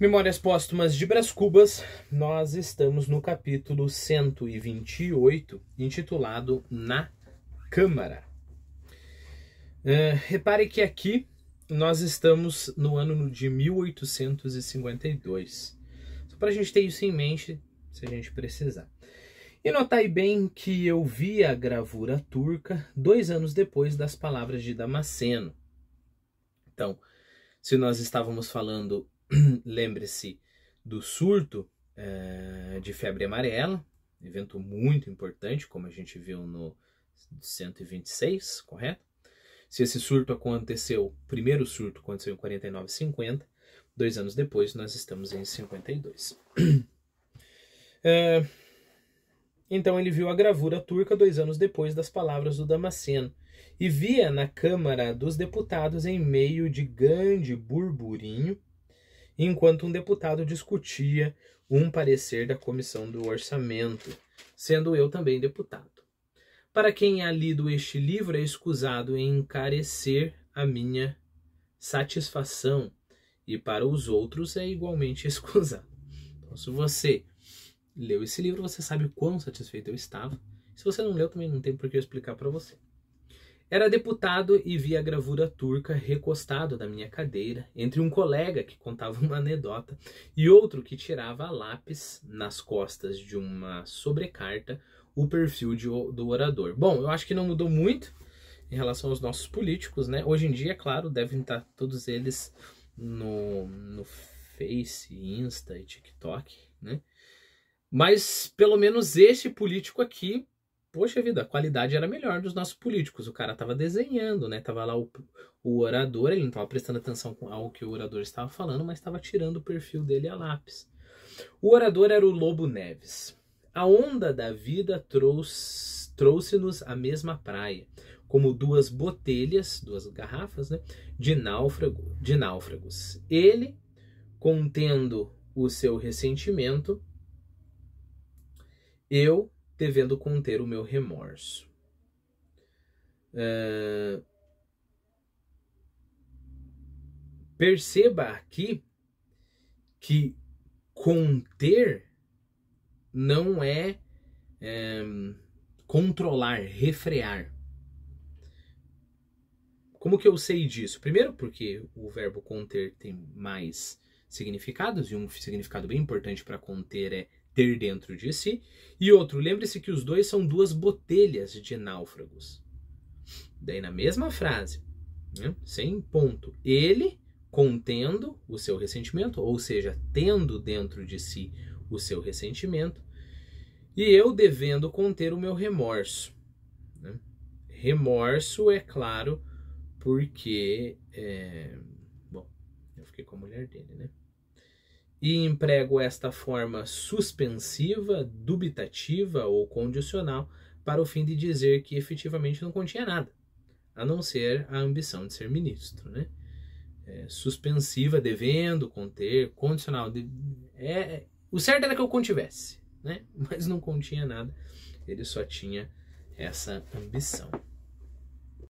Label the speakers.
Speaker 1: Memórias Póstumas de Brás Cubas, nós estamos no capítulo 128, intitulado Na Câmara. Uh, repare que aqui nós estamos no ano de 1852. Só para a gente ter isso em mente, se a gente precisar. E notai bem que eu vi a gravura turca dois anos depois das palavras de Damasceno. Então, se nós estávamos falando Lembre-se do surto é, de febre amarela, evento muito importante, como a gente viu no 126, correto? Se esse surto aconteceu, o primeiro surto aconteceu em 49 50, dois anos depois nós estamos em 52. é, então ele viu a gravura turca dois anos depois das palavras do Damasceno e via na Câmara dos Deputados, em meio de grande burburinho, enquanto um deputado discutia um parecer da Comissão do Orçamento, sendo eu também deputado. Para quem é lido este livro, é escusado em encarecer a minha satisfação, e para os outros é igualmente escusado. Então, se você leu esse livro, você sabe quão satisfeito eu estava. Se você não leu, também não tem por que eu explicar para você. Era deputado e via a gravura turca recostado da minha cadeira, entre um colega que contava uma anedota e outro que tirava a lápis nas costas de uma sobrecarta o perfil de, do orador. Bom, eu acho que não mudou muito em relação aos nossos políticos, né? Hoje em dia, é claro, devem estar tá todos eles no, no Face, Insta e TikTok, né? Mas pelo menos este político aqui poxa vida, a qualidade era melhor dos nossos políticos. O cara tava desenhando, né? Tava lá o, o orador, ele não estava prestando atenção ao que o orador estava falando, mas estava tirando o perfil dele a lápis. O orador era o Lobo Neves. A onda da vida trouxe-nos a mesma praia, como duas botelhas, duas garrafas, né? De, náufrago, de náufragos. Ele, contendo o seu ressentimento, eu devendo conter o meu remorso. É, perceba aqui que conter não é, é, controlar, refrear. Como que eu sei disso? Primeiro, porque o verbo conter tem mais significados, e um significado bem importante para conter é ter dentro de si, e outro, lembre-se que os dois são duas botelhas de náufragos. Daí, na mesma frase, né, sem ponto, ele contendo o seu ressentimento, ou seja, tendo dentro de si o seu ressentimento, e eu devendo conter o meu remorso. Né? Remorso, é claro, porque. É... Bom, eu fiquei com a mulher dele, né? e emprego esta forma suspensiva, dubitativa ou condicional para o fim de dizer que efetivamente não continha nada, a não ser a ambição de ser ministro, né? É, suspensiva, devendo conter, condicional, de, é, o certo era que eu contivesse, né? Mas não continha nada, ele só tinha essa ambição.